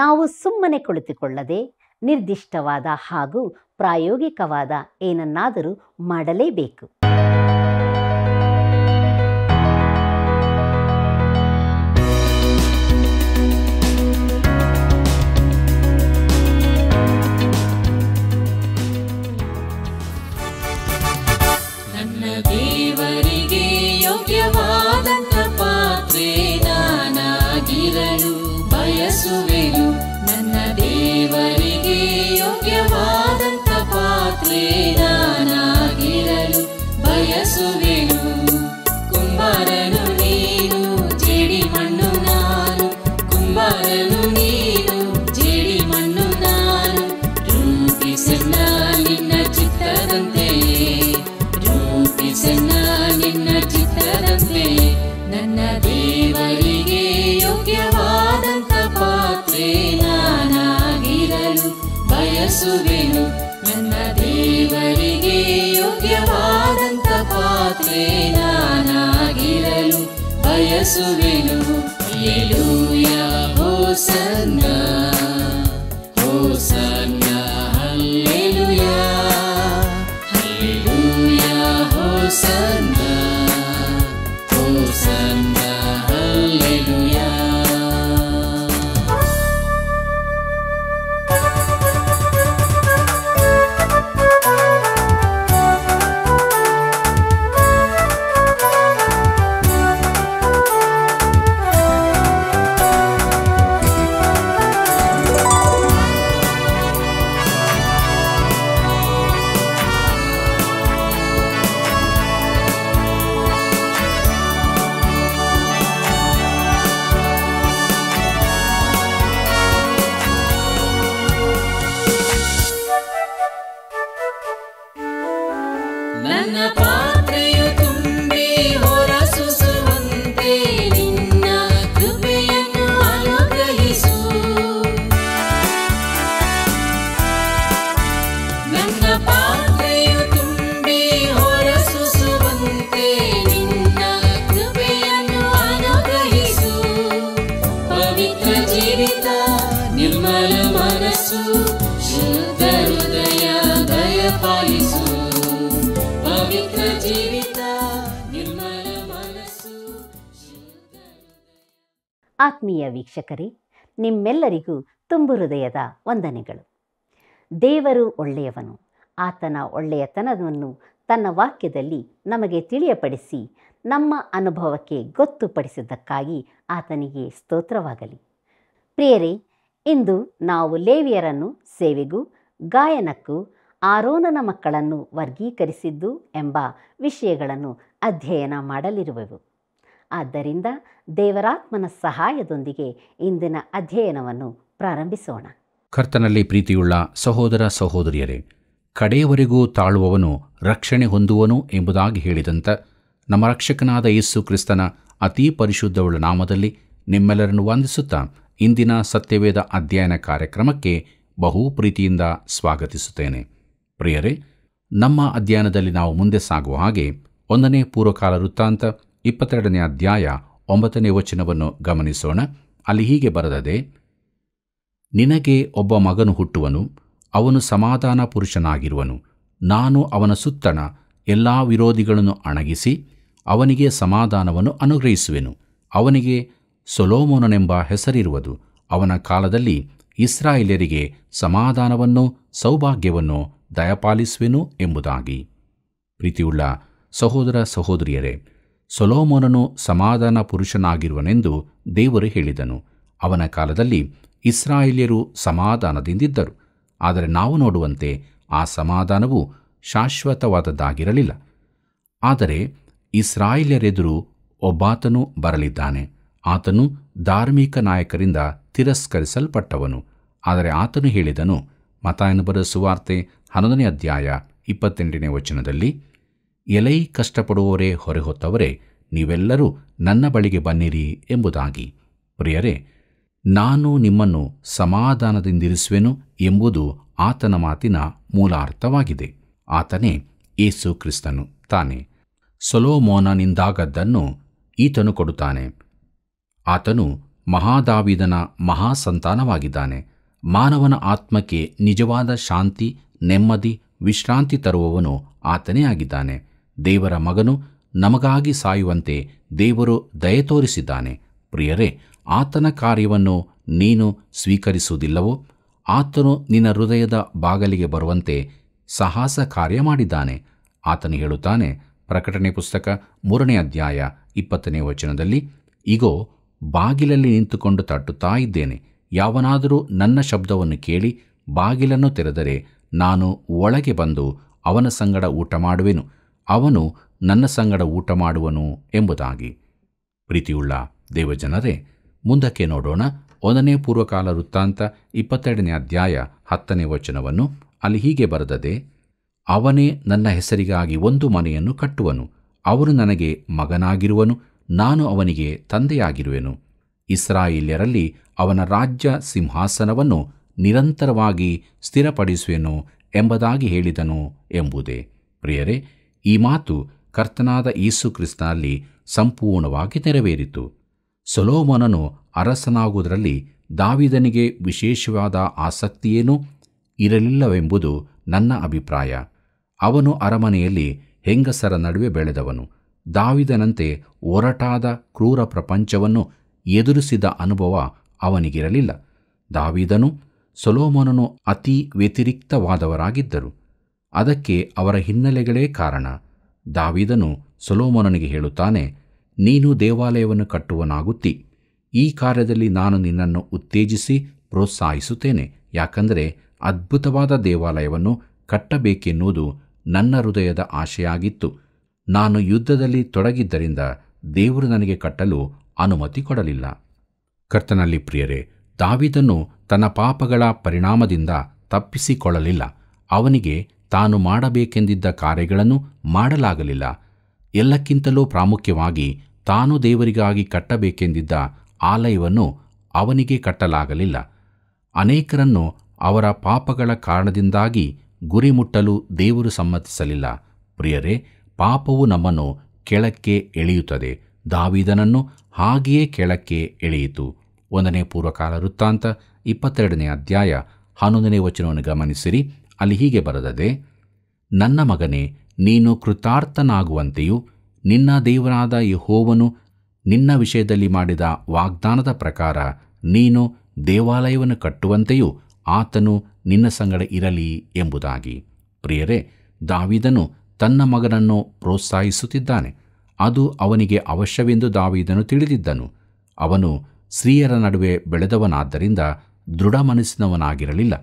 ನಾವು ಸುಮ್ಮನೆ ಕುಳಿತುಕೊಳ್ಳದೆ ನಿರ್ದಿಷ್ಟವಾದ ಹಾಗೂ ಪ್ರಾಯೋಗಿಕವಾದ ಏನನ್ನಾದರೂ ಮಾಡಲೇಬೇಕು ಕೊಡುವೆನು ನನ್ನ ದೇವರಿಗೆ ಯೋಗ್ಯವಾದಂಥ ಪಾತ್ರೆ ನಾನಾಗಿರಲು ಬಯಸುವೆನು ಆತ್ಮೀಯ ವೀಕ್ಷಕರೇ ನಿಮ್ಮೆಲ್ಲರಿಗೂ ತುಂಬು ಹೃದಯದ ವಂದನೆಗಳು ದೇವರು ಒಳ್ಳೆಯವನು ಆತನ ಒಳ್ಳೆಯತನವನ್ನು ತನ್ನ ವಾಕ್ಯದಲ್ಲಿ ನಮಗೆ ತಿಳಿಯಪಡಿಸಿ ನಮ್ಮ ಅನುಭವಕ್ಕೆ ಗೊತ್ತುಪಡಿಸಿದ್ದಕ್ಕಾಗಿ ಆತನಿಗೆ ಸ್ತೋತ್ರವಾಗಲಿ ಪ್ರಿಯರೇ ಇಂದು ನಾವು ಲೇವಿಯರನ್ನು ಸೇವೆಗೂ ಗಾಯನಕ್ಕೂ ಆರೋನನ ಮಕ್ಕಳನ್ನು ವರ್ಗೀಕರಿಸಿದ್ದು ಎಂಬ ವಿಷಯಗಳನ್ನು ಅಧ್ಯಯನ ಮಾಡಲಿರುವೆವು ಆದ್ದರಿಂದ ದೇವರಾತ್ಮನ ಸಹಾಯದೊಂದಿಗೆ ಇಂದಿನ ಅಧ್ಯಯನವನ್ನು ಪ್ರಾರಂಭಿಸೋಣ ಕರ್ತನಲ್ಲಿ ಪ್ರೀತಿಯುಳ್ಳ ಸಹೋದರ ಸಹೋದರಿಯರೇ ಕಡೆಯವರೆಗೂ ತಾಳುವವನು ರಕ್ಷಣೆ ಹೊಂದುವನು ಎಂಬುದಾಗಿ ಹೇಳಿದಂಥ ನಮ್ಮ ರಕ್ಷಕನಾದ ಯೇಸು ಕ್ರಿಸ್ತನ ಅತೀ ಪರಿಶುದ್ಧವುಳ್ಳ ನಾಮದಲ್ಲಿ ನಿಮ್ಮೆಲ್ಲರನ್ನು ವಂದಿಸುತ್ತಾ ಇಂದಿನ ಸತ್ಯವೇದ ಅಧ್ಯಯನ ಕಾರ್ಯಕ್ರಮಕ್ಕೆ ಬಹು ಪ್ರೀತಿಯಿಂದ ಸ್ವಾಗತಿಸುತ್ತೇನೆ ಪ್ರಿಯರೇ ನಮ್ಮ ಅಧ್ಯಯನದಲ್ಲಿ ನಾವು ಮುಂದೆ ಸಾಗುವ ಹಾಗೆ ಒಂದನೇ ಪೂರ್ವಕಾಲ ವೃತ್ತಾಂತ ಇಪ್ಪತ್ತೆರಡನೇ ಅಧ್ಯಾಯ ಒಂಬತ್ತನೇ ವಚನವನ್ನು ಗಮನಿಸೋಣ ಅಲ್ಲಿ ಹೀಗೆ ಬರೆದದೆ ನಿನಗೆ ಒಬ್ಬ ಮಗನು ಹುಟ್ಟುವನು ಅವನು ಸಮಾಧಾನ ಪುರುಷನಾಗಿರುವನು ನಾನು ಅವನ ಸುತ್ತಣ ಎಲ್ಲ ವಿರೋಧಿಗಳನ್ನು ಅಣಗಿಸಿ ಅವನಿಗೆ ಸಮಾಧಾನವನ್ನು ಅನುಗ್ರಹಿಸುವೆನು ಅವನಿಗೆ ಸೊಲೋಮೋನನೆಂಬ ಹೆಸರಿರುವುದು ಅವನ ಕಾಲದಲ್ಲಿ ಇಸ್ರಾಯೇಲರಿಗೆ ಸಮಾಧಾನವನ್ನೋ ಸೌಭಾಗ್ಯವನ್ನೋ ದಯಪಾಲಿಸುವೆನು ಎಂಬುದಾಗಿ ಪ್ರೀತಿಯುಳ್ಳ ಸಹೋದರ ಸಹೋದರಿಯರೇ ಸೊಲೋಮೋನನು ಸಮಾಧಾನ ಪುರುಷನಾಗಿರುವನೆಂದು ದೇವರು ಹೇಳಿದನು ಅವನ ಕಾಲದಲ್ಲಿ ಇಸ್ರಾಯೇಲ್ಯರು ಸಮಾಧಾನದಿಂದಿದ್ದರು ಆದರೆ ನಾವು ನೋಡುವಂತೆ ಆ ಸಮಾಧಾನವು ಶಾಶ್ವತವಾದದ್ದಾಗಿರಲಿಲ್ಲ ಆದರೆ ಇಸ್ರಾಯೇಲ್ಯರೆದುರು ಒಬ್ಬಾತನು ಬರಲಿದ್ದಾನೆ ಆತನು ಧಾರ್ಮಿಕ ನಾಯಕರಿಂದ ತಿರಸ್ಕರಿಸಲ್ಪಟ್ಟವನು ಆದರೆ ಆತನು ಹೇಳಿದನು ಮತಾಯನ ಬರ ಸುವಾರ್ತೆ ಹನ್ನೊಂದನೇ ಅಧ್ಯಾಯ ಇಪ್ಪತ್ತೆಂಟನೇ ವಚನದಲ್ಲಿ ಎಲೈ ಕಷ್ಟಪಡುವವರೇ ಹೊರಹೊತ್ತವರೇ ನೀವೆಲ್ಲರೂ ನನ್ನ ಬಳಿಗೆ ಬನ್ನಿರಿ ಎಂಬುದಾಗಿ ಪ್ರಿಯರೇ ನಾನು ನಿಮ್ಮನ್ನು ಸಮಾಧಾನದಿಂದಿರಿಸುವೆನು ಎಂಬುದು ಆತನ ಮಾತಿನ ಮೂಲಾರ್ಥವಾಗಿದೆ ಆತನೇ ಏಸು ಕ್ರಿಸ್ತನು ತಾನೆ ಸೊಲೋಮೋನನಿಂದಾಗದ್ದನ್ನು ಈತನು ಕೊಡುತ್ತಾನೆ ಆತನು ಮಹಾದಾವಿದನ ಮಹಾಸಂತಾನವಾಗಿದ್ದಾನೆ ಮಾನವನ ಆತ್ಮಕ್ಕೆ ನಿಜವಾದ ಶಾಂತಿ ನೆಮ್ಮದಿ ವಿಶ್ರಾಂತಿ ತರುವವನು ಆತನೇ ಆಗಿದ್ದಾನೆ ದೇವರ ಮಗನು ನಮಗಾಗಿ ಸಾಯುವಂತೆ ದೇವರು ದಯ ತೋರಿಸಿದ್ದಾನೆ ಪ್ರಿಯರೇ ಆತನ ಕಾರ್ಯವನ್ನು ನೀನು ಸ್ವೀಕರಿಸುವುದಿಲ್ಲವೋ ಆತನು ನಿನ್ನ ಹೃದಯದ ಬಾಗಲಿಗೆ ಬರುವಂತೆ ಸಾಹಸ ಕಾರ್ಯ ಮಾಡಿದ್ದಾನೆ ಆತನು ಹೇಳುತ್ತಾನೆ ಪ್ರಕಟಣೆ ಪುಸ್ತಕ ಮೂರನೇ ಅಧ್ಯಾಯ ಇಪ್ಪತ್ತನೇ ವಚನದಲ್ಲಿ ಈಗೋ ಬಾಗಿಲಲ್ಲಿ ನಿಂತುಕೊಂಡು ತಟ್ಟುತ್ತಾ ಇದ್ದೇನೆ ಯಾವನಾದರೂ ನನ್ನ ಶಬ್ದವನ್ನು ಕೇಳಿ ಬಾಗಿಲನ್ನು ತೆರೆದರೆ ನಾನು ಒಳಗೆ ಬಂದು ಅವನ ಸಂಗಡ ಊಟ ಮಾಡುವೆನು ಅವನು ನನ್ನ ಸಂಗಡ ಊಟ ಮಾಡುವನು ಎಂಬುದಾಗಿ ಪ್ರೀತಿಯುಳ್ಳ ದೇವಜನರೇ ಮುಂದಕ್ಕೆ ನೋಡೋಣ ಒಂದನೇ ಪೂರ್ವಕಾಲ ವೃತ್ತಾಂತ ಇಪ್ಪತ್ತೆರಡನೇ ಅಧ್ಯಾಯ ಹತ್ತನೇ ವಚನವನ್ನು ಅಲ್ಲಿ ಹೀಗೆ ಬರೆದದೆ ಅವನೇ ನನ್ನ ಹೆಸರಿಗಾಗಿ ಒಂದು ಮನೆಯನ್ನು ಕಟ್ಟುವನು ಅವರು ನನಗೆ ಮಗನಾಗಿರುವನು ನಾನು ಅವನಿಗೆ ತಂದೆಯಾಗಿರುವೆನು ಇಸ್ರಾಯಿಲ್ಯರಲ್ಲಿ ಅವನ ರಾಜ್ಯ ಸಿಂಹಾಸನವನ್ನು ನಿರಂತರವಾಗಿ ಸ್ಥಿರಪಡಿಸುವೆನು ಎಂಬುದಾಗಿ ಹೇಳಿದನು ಎಂಬುದೇ ಪ್ರಿಯರೇ ಈ ಮಾತು ಕರ್ತನಾದ ಯೇಸು ಕ್ರಿಸ್ತನಲ್ಲಿ ಸಂಪೂರ್ಣವಾಗಿ ನೆರವೇರಿತು ಸೊಲೋಮನನು ಅರಸನಾಗುವುದರಲ್ಲಿ ದಾವಿದನಿಗೆ ವಿಶೇಷವಾದ ಆಸಕ್ತಿಯೇನೂ ಇರಲಿಲ್ಲವೆಂಬುದು ನನ್ನ ಅಭಿಪ್ರಾಯ ಅವನು ಅರಮನೆಯಲ್ಲಿ ಹೆಂಗಸರ ನಡುವೆ ಬೆಳೆದವನು ದಾವಿದನಂತೆ ಒರಟಾದ ಕ್ರೂರ ಪ್ರಪಂಚವನ್ನು ಎದುರಿಸಿದ ಅನುಭವ ಅವನಿಗಿರಲಿಲ್ಲ ದಾವಿದನು ಸೊಲೋಮೋನನು ಅತಿ ವ್ಯತಿರಿಕ್ತವಾದವರಾಗಿದ್ದರು ಅದಕ್ಕೆ ಅವರ ಹಿನ್ನೆಲೆಗಳೇ ಕಾರಣ ದಾವಿದನು ಸೊಲೋಮೋನನಿಗೆ ಹೇಳುತ್ತಾನೆ ನೀನು ದೇವಾಲಯವನ್ನು ಕಟ್ಟುವನಾಗುತ್ತಿ ಈ ಕಾರ್ಯದಲ್ಲಿ ನಾನು ನಿನ್ನನ್ನು ಉತ್ತೇಜಿಸಿ ಪ್ರೋತ್ಸಾಹಿಸುತ್ತೇನೆ ಯಾಕಂದರೆ ಅದ್ಭುತವಾದ ದೇವಾಲಯವನ್ನು ಕಟ್ಟಬೇಕೆನ್ನುವುದು ನನ್ನ ಹೃದಯದ ಆಶೆಯಾಗಿತ್ತು ನಾನು ಯುದ್ಧದಲ್ಲಿ ತೊಡಗಿದ್ದರಿಂದ ದೇವರು ನನಗೆ ಕಟ್ಟಲು ಅನುಮತಿ ಕೊಡಲಿಲ್ಲ ಕರ್ತನಲ್ಲಿ ಪ್ರಿಯರೇ ದಾವಿದನು ತನ್ನ ಪಾಪಗಳ ಪರಿಣಾಮದಿಂದ ತಪ್ಪಿಸಿಕೊಳ್ಳಲಿಲ್ಲ ಅವನಿಗೆ ತಾನು ಮಾಡಬೇಕೆಂದಿದ್ದ ಕಾರ್ಯಗಳನ್ನು ಮಾಡಲಾಗಲಿಲ್ಲ ಎಲ್ಲಕ್ಕಿಂತಲೂ ಪ್ರಾಮುಖ್ಯವಾಗಿ ತಾನು ದೇವರಿಗಾಗಿ ಕಟ್ಟಬೇಕೆಂದಿದ್ದ ಆಲಯವನ್ನು ಅವನಿಗೆ ಕಟ್ಟಲಾಗಲಿಲ್ಲ ಅನೇಕರನ್ನು ಅವರ ಪಾಪಗಳ ಕಾರಣದಿಂದಾಗಿ ಗುರಿ ಮುಟ್ಟಲು ದೇವರು ಸಮ್ಮತಿಸಲಿಲ್ಲ ಪ್ರಿಯರೇ ಪಾಪವು ನಮ್ಮನ್ನು ಕೆಳಕ್ಕೆ ಎಳೆಯುತ್ತದೆ ದಾವಿದನನ್ನು ಹಾಗೆಯೇ ಕೆಳಕ್ಕೆ ಎಳೆಯಿತು ಒಂದನೇ ಪೂರ್ವಕಾಲ ವೃತ್ತಾಂತ ಇಪ್ಪತ್ತೆರಡನೇ ಅಧ್ಯಾಯ ಹನ್ನೊಂದನೇ ವಚನವನ್ನು ಗಮನಿಸಿರಿ ಅಲ್ಲಿ ಹೀಗೆ ಬರೆದದೆ ನನ್ನ ಮಗನೇ ನೀನು ಕೃತಾರ್ಥನಾಗುವಂತೆಯೂ ನಿನ್ನ ದೇವರಾದ ಯಹೋವನು ನಿನ್ನ ವಿಷಯದಲ್ಲಿ ಮಾಡಿದ ವಾಗ್ದಾನದ ಪ್ರಕಾರ ನೀನು ದೇವಾಲಯವನ್ನು ಕಟ್ಟುವಂತೆಯೂ ಆತನು ನಿನ್ನ ಸಂಗಡ ಇರಲಿ ಎಂಬುದಾಗಿ ಪ್ರಿಯರೇ ದಾವಿದನು ತನ್ನ ಮಗನನ್ನು ಪ್ರೋತ್ಸಾಹಿಸುತ್ತಿದ್ದಾನೆ ಅದು ಅವನಿಗೆ ಅವಶ್ಯವೆಂದು ದಾವೀದನು ತಿಳಿದಿದ್ದನು ಅವನು ಸ್ತ್ರೀಯರ ನಡುವೆ ಬೆಳೆದವನಾದ್ದರಿಂದ ದೃಢ ಮನಸ್ಸಿನವನಾಗಿರಲಿಲ್ಲ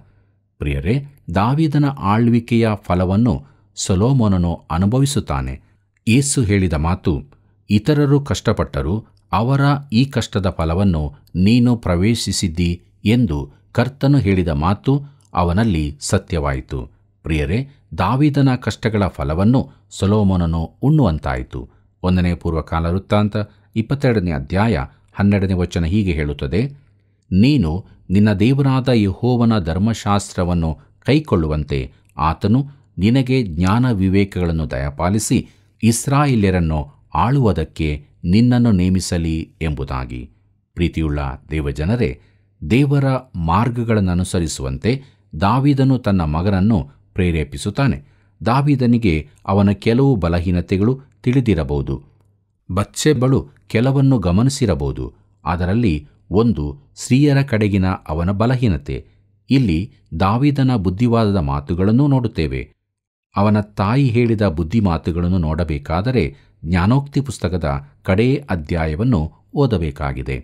ಪ್ರಿಯರೇ ದಾವಿದನ ಆಳ್ವಿಕೆಯ ಫಲವನ್ನು ಸೊಲೋಮೋನನು ಅನುಭವಿಸುತ್ತಾನೆ ಏಸು ಹೇಳಿದ ಮಾತು ಇತರರು ಕಷ್ಟಪಟ್ಟರೂ ಅವರ ಈ ಕಷ್ಟದ ಫಲವನ್ನು ನೀನು ಪ್ರವೇಶಿಸಿದ್ದಿ ಎಂದು ಕರ್ತನು ಹೇಳಿದ ಮಾತು ಅವನಲ್ಲಿ ಸತ್ಯವಾಯಿತು ಪ್ರಿಯರೇ ದಾವಿದನ ಕಷ್ಟಗಳ ಫಲವನ್ನು ಸೊಲೋಮೋನನು ಉಣ್ಣುವಂತಾಯಿತು ಒಂದನೇ ಪೂರ್ವಕಾಲ ವೃತ್ತಾಂತ ಇಪ್ಪತ್ತೆರಡನೇ ಅಧ್ಯಾಯ ಹನ್ನೆರಡನೇ ವಚನ ಹೀಗೆ ಹೇಳುತ್ತದೆ ನೀನು ನಿನ್ನ ದೇವರಾದ ಯಹೋವನ ಧರ್ಮಶಾಸ್ತ್ರವನ್ನು ಕೈಕೊಳ್ಳುವಂತೆ ಆತನು ನಿನಗೆ ಜ್ಞಾನ ವಿವೇಕಗಳನ್ನು ದಯಪಾಲಿಸಿ ಇಸ್ರಾಯಿಲ್ಯರನ್ನು ಆಳುವುದಕ್ಕೆ ನಿನ್ನನ್ನು ನೇಮಿಸಲಿ ಎಂಬುದಾಗಿ ಪ್ರೀತಿಯುಳ್ಳ ದೇವಜನರೇ ದೇವರ ಮಾರ್ಗಗಳನ್ನನುಸರಿಸುವಂತೆ ದಾವಿದನು ತನ್ನ ಮಗನನ್ನು ಪ್ರೇರೇಪಿಸುತ್ತಾನೆ ದಾವಿದನಿಗೆ ಅವನ ಕೆಲವು ಬಲಹೀನತೆಗಳು ತಿಳಿದಿರಬಹುದು ಬಚ್ಚೆಬ್ಬಳು ಕೆಲವನ್ನು ಗಮನಿಸಿರಬಹುದು ಅದರಲ್ಲಿ ಒಂದು ಸ್ತ್ರೀಯರ ಕಡೆಗಿನ ಅವನ ಬಲಹೀನತೆ ಇಲ್ಲಿ ದಾವಿದನ ಬುದ್ಧಿವಾದದ ಮಾತುಗಳನ್ನು ನೋಡುತ್ತೇವೆ ಅವನ ತಾಯಿ ಹೇಳಿದ ಬುದ್ಧಿ ಮಾತುಗಳನ್ನು ನೋಡಬೇಕಾದರೆ ಜ್ಞಾನೋಕ್ತಿ ಪುಸ್ತಕದ ಕಡೇ ಅಧ್ಯಾಯವನ್ನು ಓದಬೇಕಾಗಿದೆ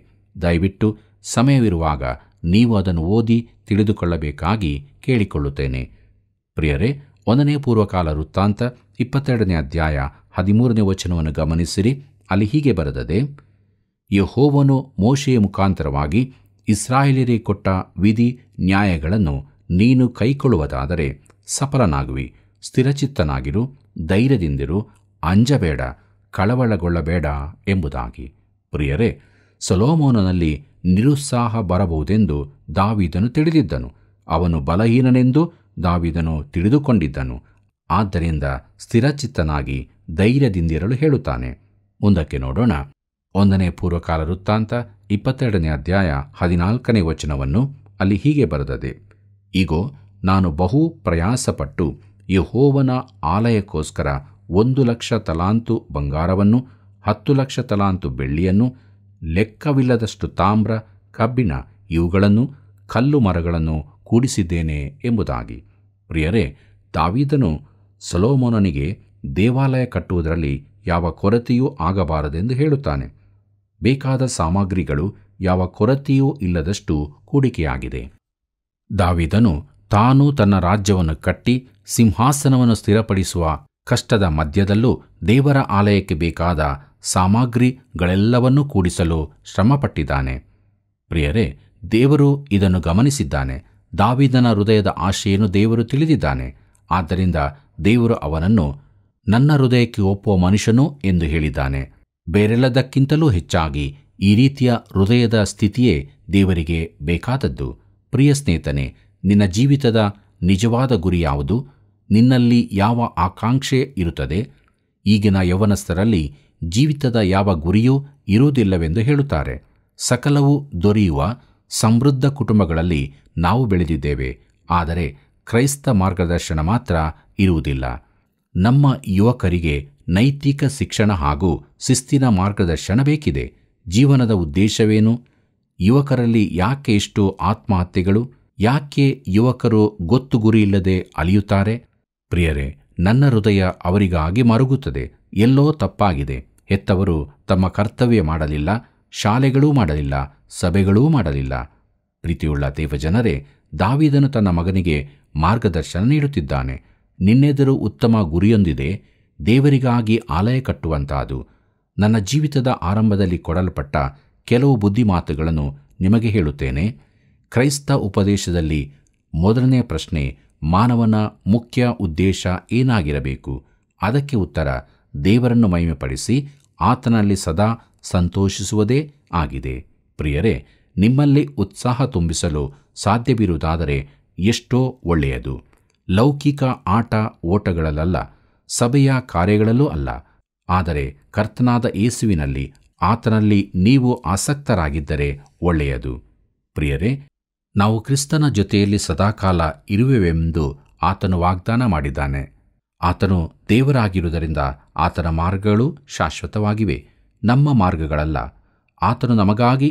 ದಯವಿಟ್ಟು ಸಮಯವಿರುವಾಗ ನೀವು ಅದನ್ನು ಓದಿ ತಿಳಿದುಕೊಳ್ಳಬೇಕಾಗಿ ಕೇಳಿಕೊಳ್ಳುತ್ತೇನೆ ಪ್ರಿಯರೇ ಒಂದನೇ ಪೂರ್ವಕಾಲ ವೃತ್ತಾಂತ ಇಪ್ಪತ್ತೆರಡನೇ ಅಧ್ಯಾಯ ಹದಿಮೂರನೇ ವಚನವನ್ನು ಗಮನಿಸಿರಿ ಅಲ್ಲಿ ಹೀಗೆ ಬರೆದದೆ ಯಹೋವನು ಮೋಶೆಯ ಮುಖಾಂತರವಾಗಿ ಇಸ್ರಾಯೇಲರೇ ಕೊಟ್ಟ ವಿಧಿ ನ್ಯಾಯಗಳನ್ನು ನೀನು ಕೈಕೊಳ್ಳುವುದಾದರೆ ಸಫಲನಾಗುವಿ ಸ್ಥಿರಚಿತ್ತನಾಗಿರು ಧೈರ್ಯದಿಂದಿರು ಅಂಜಬೇಡ ಕಳವಳಗೊಳ್ಳಬೇಡ ಎಂಬುದಾಗಿ ಪ್ರಿಯರೇ ಸೊಲೋಮೋನನಲ್ಲಿ ನಿರುತ್ಸಾಹ ಬರಬಹುದೆಂದು ದಾವಿದನು ತಿಳಿದಿದ್ದನು ಅವನು ಬಲಹೀನನೆಂದು ದಾವಿದನು ತಿಳಿದುಕೊಂಡಿದ್ದನು ಆದ್ದರಿಂದ ಸ್ಥಿರಚಿತ್ತನಾಗಿ ಧೈರ್ಯದಿಂದಿರಲು ಹೇಳುತ್ತಾನೆ ಮುಂದಕ್ಕೆ ನೋಡೋಣ ಒಂದನೇ ಪೂರ್ವಕಾಲ ವೃತ್ತಾಂತ ಇಪ್ಪತ್ತೆರಡನೇ ಅಧ್ಯಾಯ ಹದಿನಾಲ್ಕನೇ ವಚನವನ್ನು ಅಲ್ಲಿ ಹೀಗೆ ಬರೆದದೆ ಈಗೋ ನಾನು ಬಹು ಪ್ರಯಾಸಪಟ್ಟು ಯಹೋವನ ಆಲಯಕ್ಕೋಸ್ಕರ ಒಂದು ಲಕ್ಷ ತಲಾಂತು ಬಂಗಾರವನ್ನು ಹತ್ತು ಲಕ್ಷ ತಲಾಂತು ಬೆಳ್ಳಿಯನ್ನು ಲೆಕ್ಕವಿಲ್ಲದಷ್ಟು ತಾಮ್ರ ಕಬ್ಬಿಣ ಇವುಗಳನ್ನು ಕಲ್ಲು ಮರಗಳನ್ನು ಕೂಡಿಸಿದ್ದೇನೆ ಎಂಬುದಾಗಿ ಪ್ರಿಯರೇ ದಾವಿದನು ಸಲೋಮೋನನಿಗೆ ದೇವಾಲಯ ಕಟ್ಟುವುದರಲ್ಲಿ ಯಾವ ಕೊರತೆಯೂ ಆಗಬಾರದೆಂದು ಹೇಳುತ್ತಾನೆ ಬೇಕಾದ ಸಾಮಗ್ರಿಗಳು ಯಾವ ಕೊರತೆಯೂ ಇಲ್ಲದಷ್ಟು ಕೂಡಿಕೆಯಾಗಿದೆ ದಾವಿದನು ತಾನು ತನ್ನ ರಾಜ್ಯವನ್ನು ಕಟ್ಟಿ ಸಿಂಹಾಸನವನ್ನು ಸ್ಥಿರಪಡಿಸುವ ಕಷ್ಟದ ಮಧ್ಯದಲ್ಲೂ ದೇವರ ಆಲಯಕ್ಕೆ ಬೇಕಾದ ಸಾಮಗ್ರಿಗಳೆಲ್ಲವನ್ನೂ ಕೂಡಿಸಲು ಶ್ರಮಪಟ್ಟಿದ್ದಾನೆ ಪ್ರಿಯರೇ ದೇವರು ಇದನ್ನು ಗಮನಿಸಿದ್ದಾನೆ ದಾವಿದನ ಹೃದಯದ ಆಶೆಯನ್ನು ದೇವರು ತಿಳಿದಿದ್ದಾನೆ ಆದ್ದರಿಂದ ದೇವರು ಅವನನ್ನು ನನ್ನ ಹೃದಯಕ್ಕೆ ಒಪ್ಪುವ ಮನುಷ್ಯನು ಎಂದು ಹೇಳಿದ್ದಾನೆ ಬೇರೆಲ್ಲದಕ್ಕಿಂತಲೂ ಹೆಚ್ಚಾಗಿ ಈ ರೀತಿಯ ಹೃದಯದ ಸ್ಥಿತಿಯೇ ದೇವರಿಗೆ ಬೇಕಾದದ್ದು ಪ್ರಿಯ ಸ್ನೇಹಿತನೆ ನಿನ್ನ ಜೀವಿತದ ನಿಜವಾದ ಗುರಿ ಯಾವುದು ನಿನ್ನಲ್ಲಿ ಯಾವ ಆಕಾಂಕ್ಷೆ ಇರುತ್ತದೆ ಈಗಿನ ಯೌವನಸ್ಥರಲ್ಲಿ ಜೀವಿತದ ಯಾವ ಗುರಿಯೂ ಇರುವುದಿಲ್ಲವೆಂದು ಹೇಳುತ್ತಾರೆ ಸಕಲವು ದೊರೆಯುವ ಸಮೃದ್ಧ ಕುಟುಂಬಗಳಲ್ಲಿ ನಾವು ಬೆಳೆದಿದ್ದೇವೆ ಆದರೆ ಕ್ರೈಸ್ತ ಮಾರ್ಗದರ್ಶನ ಮಾತ್ರ ಇರುವುದಿಲ್ಲ ನಮ್ಮ ಯುವಕರಿಗೆ ನೈತಿಕ ಶಿಕ್ಷಣ ಹಾಗೂ ಶಿಸ್ತಿನ ಮಾರ್ಗದರ್ಶನ ಬೇಕಿದೆ ಜೀವನದ ಉದ್ದೇಶವೇನು ಯುವಕರಲ್ಲಿ ಯಾಕೆ ಇಷ್ಟು ಆತ್ಮಹತ್ಯೆಗಳು ಯಾಕೆ ಯುವಕರು ಗೊತ್ತು ಗುರಿಯಿಲ್ಲದೆ ಅಲಿಯುತ್ತಾರೆ ಪ್ರಿಯರೇ ನನ್ನ ಹೃದಯ ಅವರಿಗಾಗಿ ಮರುಗುತ್ತದೆ ಎಲ್ಲೋ ತಪ್ಪಾಗಿದೆ ಹೆತ್ತವರು ತಮ್ಮ ಕರ್ತವ್ಯ ಮಾಡಲಿಲ್ಲ ಶಾಲೆಗಳೂ ಮಾಡಲಿಲ್ಲ ಸಭೆಗಳೂ ಮಾಡಲಿಲ್ಲ ಪ್ರೀತಿಯುಳ್ಳ ದೇವಜನರೇ ದಾವಿದನು ತನ್ನ ಮಗನಿಗೆ ಮಾರ್ಗದರ್ಶನ ನೀಡುತ್ತಿದ್ದಾನೆ ನಿನ್ನೆದುರು ಉತ್ತಮ ಗುರಿಯೊಂದಿದೆ ದೇವರಿಗಾಗಿ ಆಲಯ ಕಟ್ಟುವಂತಹದು ನನ್ನ ಜೀವಿತದ ಆರಂಭದಲ್ಲಿ ಕೊಡಲ್ಪಟ್ಟ ಕೆಲವು ಬುದ್ಧಿಮಾತುಗಳನ್ನು ನಿಮಗೆ ಹೇಳುತ್ತೇನೆ ಕ್ರೈಸ್ತ ಉಪದೇಶದಲ್ಲಿ ಮೊದಲನೇ ಪ್ರಶ್ನೆ ಮಾನವನ ಮುಖ್ಯ ಉದ್ದೇಶ ಏನಾಗಿರಬೇಕು ಅದಕ್ಕೆ ಉತ್ತರ ದೇವರನ್ನು ಮಹಿಮೆಪಡಿಸಿ ಆತನಲ್ಲಿ ಸದಾ ಸಂತೋಷಿಸುವುದೇ ಆಗಿದೆ ಪ್ರಿಯರೇ ನಿಮ್ಮಲ್ಲಿ ಉತ್ಸಾಹ ತುಂಬಿಸಲು ಸಾಧ್ಯವಿರುವುದಾದರೆ ಎಷ್ಟೋ ಒಳ್ಳೆಯದು ಲೌಕಿಕ ಆಟ ಓಟಗಳಲ್ಲ ಸಭೆಯ ಕಾರ್ಯಗಳಲ್ಲೂ ಅಲ್ಲ ಆದರೆ ಕರ್ತನಾದ ಯೇಸುವಿನಲ್ಲಿ ಆತನಲ್ಲಿ ನೀವು ಆಸಕ್ತರಾಗಿದ್ದರೆ ಒಳ್ಳೆಯದು ಪ್ರಿಯರೇ ನಾವು ಕ್ರಿಸ್ತನ ಜೊತೆಯಲ್ಲಿ ಸದಾಕಾಲ ಇರುವೆವೆಂದು ಆತನು ವಾಗ್ದಾನ ಮಾಡಿದ್ದಾನೆ ಆತನು ದೇವರಾಗಿರುವುದರಿಂದ ಆತನ ಮಾರ್ಗಗಳು ಶಾಶ್ವತವಾಗಿವೆ ನಮ್ಮ ಮಾರ್ಗಗಳಲ್ಲ ಆತನು ನಮಗಾಗಿ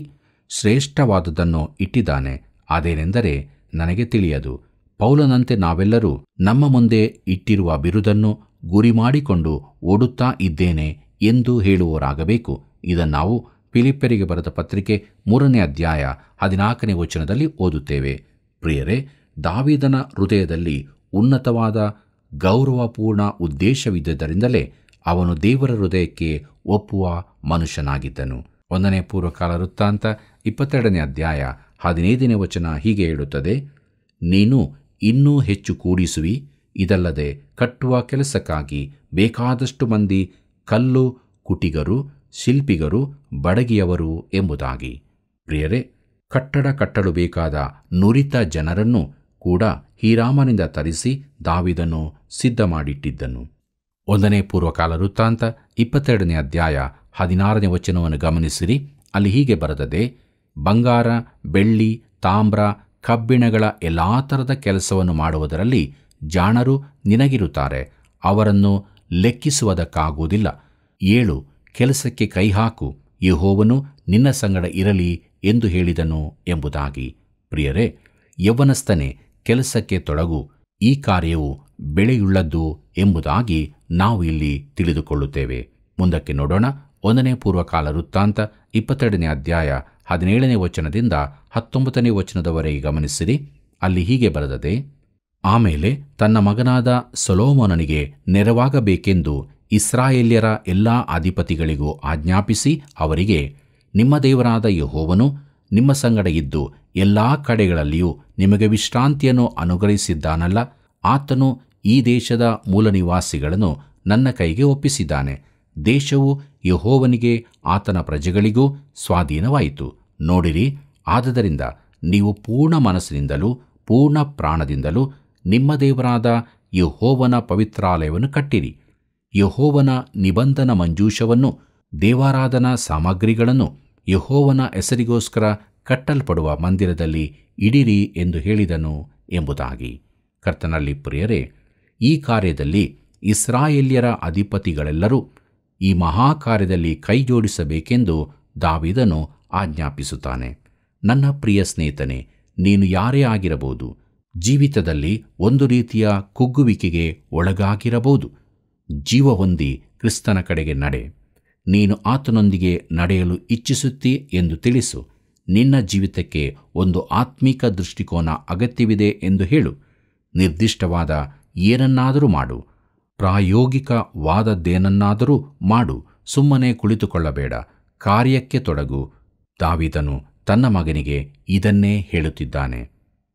ಶ್ರೇಷ್ಠವಾದುದನ್ನು ಇಟ್ಟಿದ್ದಾನೆ ಅದೇನೆಂದರೆ ನನಗೆ ತಿಳಿಯದು ಪೌಲನಂತೆ ನಾವೆಲ್ಲರೂ ನಮ್ಮ ಮುಂದೆ ಇಟ್ಟಿರುವ ಬಿರುದನ್ನು ಗುರಿ ಮಾಡಿಕೊಂಡು ಓಡುತ್ತಾ ಇದ್ದೇನೆ ಎಂದು ಹೇಳುವವರಾಗಬೇಕು ನಾವು ಪಿಲಿಪ್ಪರಿಗೆ ಬರೆದ ಪತ್ರಿಕೆ ಮೂರನೇ ಅಧ್ಯಾಯ ಹದಿನಾಲ್ಕನೇ ವಚನದಲ್ಲಿ ಓದುತ್ತೇವೆ ಪ್ರಿಯರೇ ದಾವಿದನ ಹೃದಯದಲ್ಲಿ ಉನ್ನತವಾದ ಗೌರವಪೂರ್ಣ ಉದ್ದೇಶವಿದ್ದರಿಂದಲೇ ಅವನು ದೇವರ ಹೃದಯಕ್ಕೆ ಒಪ್ಪುವ ಮನುಷ್ಯನಾಗಿದ್ದನು ಒಂದನೇ ಪೂರ್ವಕಾಲ ವೃತ್ತಾಂತ ಇಪ್ಪತ್ತೆರಡನೇ ಅಧ್ಯಾಯ ಹದಿನೈದನೇ ವಚನ ಹೀಗೆ ಹೇಳುತ್ತದೆ ನೀನು ಇನ್ನೂ ಹೆಚ್ಚು ಕೂಡಿಸುವಿ ಇದಲ್ಲದೆ ಕಟ್ಟುವ ಕೆಲಸಕ್ಕಾಗಿ ಬೇಕಾದಷ್ಟು ಮಂದಿ ಕಲ್ಲು ಕುಟಿಗರು ಶಿಲ್ಪಿಗರು ಬಡಗಿಯವರು ಎಂಬುದಾಗಿ ಪ್ರಿಯರೇ ಕಟ್ಟಡ ಕಟ್ಟಲು ಬೇಕಾದ ನುರಿತ ಜನರನ್ನು ಕೂಡ ಹೀರಾಮನಿಂದ ತರಿಸಿ ದಾವಿದನು ಸಿದ್ಧ ಮಾಡಿಟ್ಟಿದ್ದನು ಒಂದನೇ ಪೂರ್ವಕಾಲ ವೃತ್ತಾಂತ ಇಪ್ಪತ್ತೆರಡನೇ ಅಧ್ಯಾಯ ಹದಿನಾರನೇ ವಚನವನ್ನು ಗಮನಿಸಿರಿ ಅಲ್ಲಿ ಹೀಗೆ ಬರೆದದೆ ಬಂಗಾರ ಬೆಳ್ಳಿ ತಾಮ್ರ ಕಬ್ಬಿಣಗಳ ಎಲ್ಲ ಥರದ ಕೆಲಸವನ್ನು ಮಾಡುವುದರಲ್ಲಿ ಜಾಣರು ನಿನಗಿರುತ್ತಾರೆ ಅವರನ್ನು ಲೆಕ್ಕಿಸುವುದಕ್ಕಾಗುವುದಿಲ್ಲ ಏಳು ಕೆಲಸಕ್ಕೆ ಕೈಹಾಕು ಯಹೋವನು ನಿನ್ನ ಸಂಗಡ ಇರಲಿ ಎಂದು ಹೇಳಿದನು ಎಂಬುದಾಗಿ ಪ್ರಿಯರೇ ಯೌವನಸ್ಥನೆ ಕೆಲಸಕ್ಕೆ ತೊಡಗು ಈ ಕಾರ್ಯವು ಬೆಳೆಯುಳ್ಳದ್ದು ಎಂಬುದಾಗಿ ನಾವು ಇಲ್ಲಿ ತಿಳಿದುಕೊಳ್ಳುತ್ತೇವೆ ಮುಂದಕ್ಕೆ ನೋಡೋಣ ಒಂದನೇ ಪೂರ್ವಕಾಲ ವೃತ್ತಾಂತ ಇಪ್ಪತ್ತೆರಡನೇ ಅಧ್ಯಾಯ ಹದಿನೇಳನೇ ವಚನದಿಂದ ಹತ್ತೊಂಬತ್ತನೇ ವಚನದವರೆಗೆ ಗಮನಿಸಿರಿ ಅಲ್ಲಿ ಹೀಗೆ ಬರೆದದೆ ಆಮೇಲೆ ತನ್ನ ಮಗನಾದ ಸೊಲೋಮೋನನಿಗೆ ನೆರವಾಗಬೇಕೆಂದು ಇಸ್ರಾಯೇಲ್ಯರ ಎಲ್ಲಾ ಅಧಿಪತಿಗಳಿಗೂ ಆಜ್ಞಾಪಿಸಿ ಅವರಿಗೆ ನಿಮ್ಮ ದೇವರಾದ ಯಹೋವನು ನಿಮ್ಮ ಸಂಗಡ ಇದ್ದು ಎಲ್ಲ ಕಡೆಗಳಲ್ಲಿಯೂ ನಿಮಗೆ ವಿಶ್ರಾಂತಿಯನ್ನು ಅನುಗ್ರಹಿಸಿದ್ದಾನಲ್ಲ ಆತನು ಈ ದೇಶದ ಮೂಲ ನಿವಾಸಿಗಳನ್ನು ನನ್ನ ಕೈಗೆ ಒಪ್ಪಿಸಿದ್ದಾನೆ ದೇಶವು ಯಹೋವನಿಗೆ ಆತನ ಪ್ರಜೆಗಳಿಗೂ ಸ್ವಾಧೀನವಾಯಿತು ನೋಡಿರಿ ಆದ್ದರಿಂದ ನೀವು ಪೂರ್ಣ ಮನಸ್ಸಿನಿಂದಲೂ ಪೂರ್ಣ ಪ್ರಾಣದಿಂದಲೂ ನಿಮ್ಮ ದೇವರಾದ ಯಹೋವನ ಪವಿತ್ರಾಲಯವನ್ನು ಕಟ್ಟಿರಿ ಯಹೋವನ ನಿಬಂಧನ ಮಂಜೂಷವನ್ನು ದೇವಾರಾಧನಾ ಸಾಮಗ್ರಿಗಳನ್ನು ಯಹೋವನ ಹೆಸರಿಗೋಸ್ಕರ ಕಟ್ಟಲ್ಪಡುವ ಮಂದಿರದಲ್ಲಿ ಇಡಿರಿ ಎಂದು ಹೇಳಿದನು ಎಂಬುದಾಗಿ ಕರ್ತನಲ್ಲಿ ಪ್ರಿಯರೇ ಈ ಕಾರ್ಯದಲ್ಲಿ ಇಸ್ರಾಯೇಲ್ಯರ ಅಧಿಪತಿಗಳೆಲ್ಲರೂ ಈ ಮಹಾಕಾರ್ಯದಲ್ಲಿ ಕೈಜೋಡಿಸಬೇಕೆಂದು ದಾವಿದನು ಆಜ್ಞಾಪಿಸುತ್ತಾನೆ ನನ್ನ ಪ್ರಿಯ ಸ್ನೇಹಿತನೆ ನೀನು ಯಾರೇ ಆಗಿರಬಹುದು ಜೀವಿತದಲ್ಲಿ ಒಂದು ರೀತಿಯ ಕುಗ್ಗುವಿಕೆಗೆ ಒಳಗಾಗಿರಬಹುದು ಜೀವ ಹೊಂದಿ ಕ್ರಿಸ್ತನ ಕಡೆಗೆ ನಡೆ ನೀನು ಆತನೊಂದಿಗೆ ನಡೆಯಲು ಇಚ್ಛಿಸುತ್ತಿ ಎಂದು ತಿಳಿಸು ನಿನ್ನ ಜೀವಿತಕ್ಕೆ ಒಂದು ಆತ್ಮಿಕ ದೃಷ್ಟಿಕೋನ ಅಗತ್ಯವಿದೆ ಎಂದು ಹೇಳು ನಿರ್ದಿಷ್ಟವಾದ ಏನನ್ನಾದರೂ ಮಾಡು ಪ್ರಾಯೋಗಿಕವಾದದ್ದೇನನ್ನಾದರೂ ಮಾಡು ಸುಮ್ಮನೆ ಕುಳಿತುಕೊಳ್ಳಬೇಡ ಕಾರ್ಯಕ್ಕೆ ತೊಡಗು ದಾವಿದನು ತನ್ನ ಮಗನಿಗೆ ಇದನ್ನೇ ಹೇಳುತ್ತಿದ್ದಾನೆ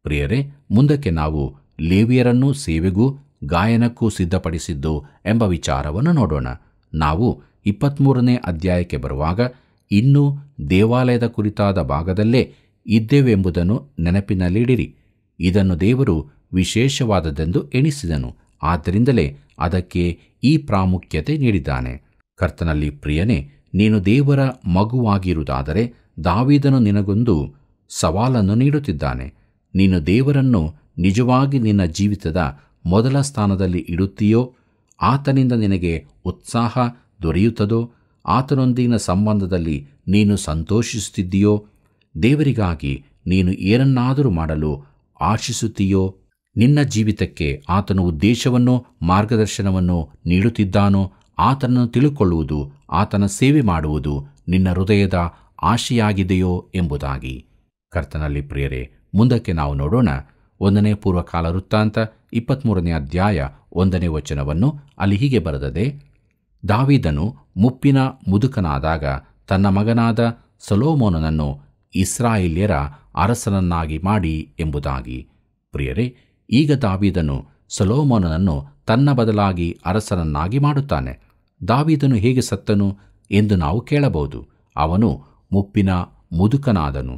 ಪ್ರಿಯರೇ ಮುಂದಕ್ಕೆ ನಾವು ಲೇವಿಯರನ್ನು ಸೇವೆಗೂ ಗಾಯನಕ್ಕೂ ಸಿದ್ಧಪಡಿಸಿದ್ದು ಎಂಬ ವಿಚಾರವನ್ನು ನೋಡೋಣ ನಾವು ಇಪ್ಪತ್ತ್ಮೂರನೇ ಅಧ್ಯಾಯಕ್ಕೆ ಬರುವಾಗ ಇನ್ನೂ ದೇವಾಲಯದ ಕುರಿತಾದ ಭಾಗದಲ್ಲೇ ಇದ್ದೇವೆಂಬುದನ್ನು ನೆನಪಿನಲ್ಲಿಡಿರಿ ಇದನ್ನು ದೇವರು ವಿಶೇಷವಾದದೆಂದು ಎಣಿಸಿದನು ಆದ್ದರಿಂದಲೇ ಅದಕ್ಕೆ ಈ ಪ್ರಾಮುಖ್ಯತೆ ನೀಡಿದ್ದಾನೆ ಕರ್ತನಲ್ಲಿ ಪ್ರಿಯನೇ ನೀನು ದೇವರ ಮಗುವಾಗಿರುವುದಾದರೆ ದಾವಿದನು ನಿನಗೊಂದು ಸವಾಲನ್ನು ನೀಡುತ್ತಿದ್ದಾನೆ ನೀನು ದೇವರನ್ನು ನಿಜವಾಗಿ ನಿನ್ನ ಜೀವಿತದ ಮೊದಲ ಸ್ಥಾನದಲ್ಲಿ ಇಡುತ್ತೀಯೋ ಆತನಿಂದ ನಿನಗೆ ಉತ್ಸಾಹ ದೊರೆಯುತ್ತದೋ ಆತನೊಂದಿಗಿನ ಸಂಬಂಧದಲ್ಲಿ ನೀನು ಸಂತೋಷಿಸುತ್ತಿದ್ದೀಯೋ ದೇವರಿಗಾಗಿ ನೀನು ಏನನ್ನಾದರೂ ಮಾಡಲು ಆಶಿಸುತ್ತೀಯೋ ನಿನ್ನ ಜೀವಿತಕ್ಕೆ ಆತನು ಉದ್ದೇಶವನ್ನೋ ಮಾರ್ಗದರ್ಶನವನ್ನೋ ನೀಡುತ್ತಿದ್ದಾನೋ ಆತನನ್ನು ತಿಳುಕೊಳ್ಳುವುದು ಆತನ ಸೇವೆ ಮಾಡುವುದು ನಿನ್ನ ಹೃದಯದ ಆಶೆಯಾಗಿದೆಯೋ ಎಂಬುದಾಗಿ ಕರ್ತನಲ್ಲಿ ಪ್ರಿಯರೇ ಮುಂದಕ್ಕೆ ನಾವು ನೋಡೋಣ ಒಂದನೇ ಪೂರ್ವಕಾಲ ವೃತ್ತಾಂತ ಇಪ್ಪತ್ತ್ಮೂರನೇ ಅಧ್ಯಾಯ ಒಂದನೇ ವಚನವನ್ನು ಅಲ್ಲಿ ಹೀಗೆ ಬರೆದದೆ ದಾವಿದನು ಮುಪ್ಪಿನ ಮುದುಕನಾದಾಗ ತನ್ನ ಮಗನಾದ ಸಲೋಮೋನನನ್ನು ಇಸ್ರಾಯೇಲ್ಯರ ಅರಸನನ್ನಾಗಿ ಮಾಡಿ ಎಂಬುದಾಗಿ ಪ್ರಿಯರೇ ಈಗ ದಾವೀದನು ಸೊಲೋಮೋನನನ್ನು ತನ್ನ ಬದಲಾಗಿ ಅರಸನನ್ನಾಗಿ ಮಾಡುತ್ತಾನೆ ದಾವೀದನು ಹೇಗೆ ಸತ್ತನು ಎಂದು ನಾವು ಕೇಳಬಹುದು ಅವನು ಮುಪ್ಪಿನ ಮುದುಕನಾದನು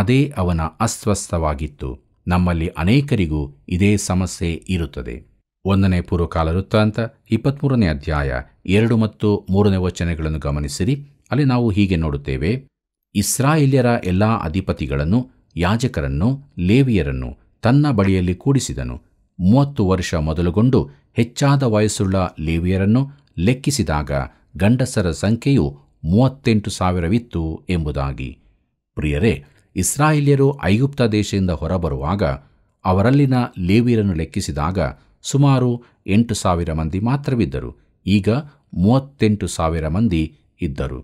ಅದೇ ಅವನ ಅಸ್ವಸ್ಥವಾಗಿತ್ತು ನಮ್ಮಲ್ಲಿ ಅನೇಕರಿಗೂ ಇದೇ ಸಮಸ್ಯೆ ಇರುತ್ತದೆ ಒಂದನೇ ಪೂರ್ವಕಾಲ ವೃತ್ತಾಂತ ಇಪ್ಪತ್ತ್ಮೂರನೇ ಅಧ್ಯಾಯ ಎರಡು ಮತ್ತು ಮೂರನೇ ವಚನಗಳನ್ನು ಗಮನಿಸಿರಿ ಅಲ್ಲಿ ನಾವು ಹೀಗೆ ನೋಡುತ್ತೇವೆ ಇಸ್ರಾಯೇಲ್ಯರ ಎಲ್ಲ ಅಧಿಪತಿಗಳನ್ನು ಯಾಜಕರನ್ನು ಲೇವಿಯರನ್ನು ತನ್ನ ಬಳಿಯಲ್ಲಿ ಕೂಡಿಸಿದನು ಮೂವತ್ತು ವರ್ಷ ಮೊದಲುಗೊಂಡು ಹೆಚ್ಚಾದ ವಯಸ್ಸುಳ್ಳ ಲೇವಿಯರನ್ನು ಲೆಕ್ಕಿಸಿದಾಗ ಗಂಡಸರ ಸಂಖ್ಯೆಯು ಮೂವತ್ತೆಂಟು ಸಾವಿರವಿತ್ತು ಎಂಬುದಾಗಿ ಪ್ರಿಯರೇ ಇಸ್ರಾಯೇಲಿಯರು ಐಗುಪ್ತ ದೇಶದಿಂದ ಹೊರಬರುವಾಗ ಅವರಲ್ಲಿನ ಲೇವಿಯರನ್ನು ಲೆಕ್ಕಿಸಿದಾಗ ಸುಮಾರು ಎಂಟು ಸಾವಿರ ಮಂದಿ ಮಾತ್ರವಿದ್ದರು ಈಗ ಮೂವತ್ತೆಂಟು ಸಾವಿರ ಮಂದಿ ಇದ್ದರು